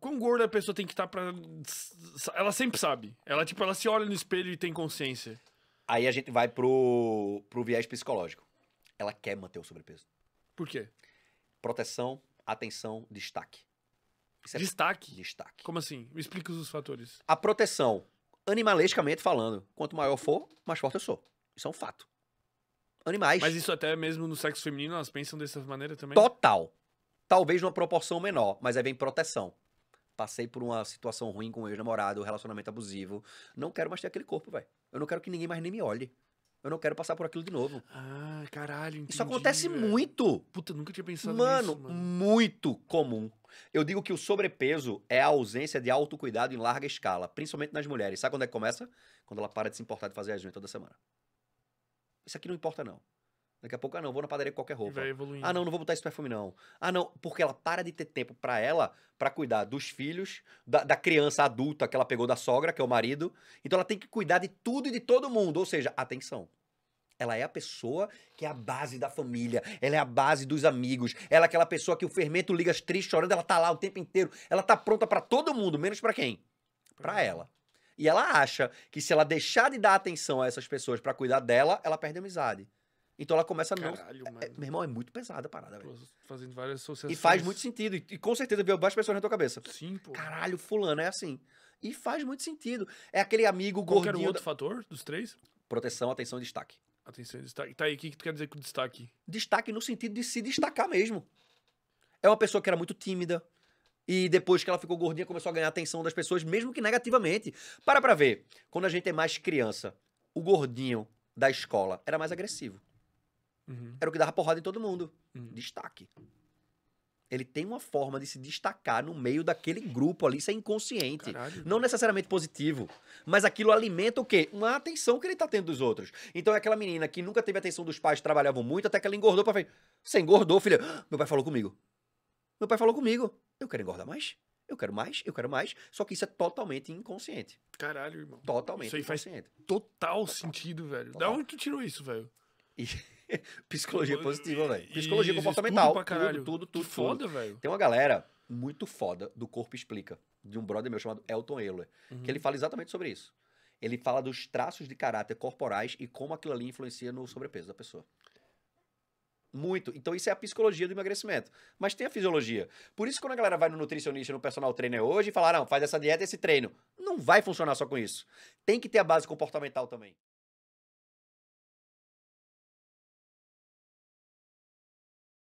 quão gorda a pessoa tem que estar tá pra. Ela sempre sabe. Ela, tipo, ela se olha no espelho e tem consciência. Aí a gente vai pro, pro viés psicológico. Ela quer manter o sobrepeso. Por quê? Proteção, atenção, destaque. É destaque? Destaque. Como assim? Me explica os fatores. A proteção, animalescamente falando, quanto maior for, mais forte eu sou. Isso é um fato. Animais. Mas isso até mesmo no sexo feminino, elas pensam dessa maneira também? Total. Talvez numa proporção menor, mas aí vem proteção passei por uma situação ruim com o ex-namorado, relacionamento abusivo. Não quero mais ter aquele corpo, velho. Eu não quero que ninguém mais nem me olhe. Eu não quero passar por aquilo de novo. Ah, caralho, entendi, Isso acontece véio. muito. Puta, nunca tinha pensado mano, nisso, mano. muito comum. Eu digo que o sobrepeso é a ausência de autocuidado em larga escala, principalmente nas mulheres. Sabe quando é que começa? Quando ela para de se importar de fazer as unhas toda semana. Isso aqui não importa, não. Daqui a pouco, ah, não, vou na padaria com qualquer roupa. Vai evoluindo. Ah, não, não vou botar esse perfume, não. Ah, não, porque ela para de ter tempo para ela, para cuidar dos filhos, da, da, criança adulta que ela pegou da sogra, que é o marido. Então ela tem que cuidar de tudo e de todo mundo. Ou seja, atenção. Ela é a pessoa que é a base da família, ela é a base dos amigos, ela é aquela pessoa que o fermento liga triste chorando, ela tá lá o tempo inteiro, ela tá pronta para todo mundo, menos para quem? Para ela. E ela acha que se ela deixar de dar atenção a essas pessoas para cuidar dela, ela perde a amizade. Então ela começa Caralho, não. É, meu irmão, é muito pesada a parada, velho. Fazendo várias associações. E faz muito sentido. E, e com certeza veio várias pessoas na tua cabeça. Sim, pô. Caralho, fulano é assim. E faz muito sentido. É aquele amigo Qual gordinho. Qual era o outro da... fator dos três? Proteção, atenção e destaque. Atenção e destaque. Tá aí, o que, que tu quer dizer com destaque? Destaque no sentido de se destacar mesmo. É uma pessoa que era muito tímida. E depois que ela ficou gordinha, começou a ganhar a atenção das pessoas, mesmo que negativamente. Para pra ver. Quando a gente é mais criança, o gordinho da escola era mais agressivo. Uhum. Era o que dava porrada em todo mundo. Uhum. Destaque. Ele tem uma forma de se destacar no meio daquele grupo ali, isso é inconsciente. Caralho, não necessariamente positivo, mas aquilo alimenta o quê? Uma atenção que ele tá tendo dos outros. Então é aquela menina que nunca teve atenção dos pais, trabalhavam muito, até que ela engordou pra frente. Você engordou, filha? meu pai falou comigo. Meu pai falou comigo. Eu quero engordar mais. Eu quero mais, eu quero mais. Só que isso é totalmente inconsciente. Caralho, irmão. Totalmente. Isso aí faz total, total, sentido, velho. Total. Da onde tu tirou isso, velho? E psicologia positiva, velho. Psicologia comportamental. Tudo, tudo, tudo, tudo. Foda, velho. Tem uma galera muito foda do Corpo Explica, de um brother meu chamado Elton Euler, uhum. que ele uhum. fala exatamente sobre isso. Ele fala dos traços de caráter corporais e como aquilo ali influencia no sobrepeso da pessoa. Muito. Então, isso é a psicologia do emagrecimento. Mas tem a fisiologia. Por isso, quando a galera vai no nutricionista, no personal trainer hoje e fala, não, faz essa dieta, esse treino. Não vai funcionar só com isso. Tem que ter a base comportamental também.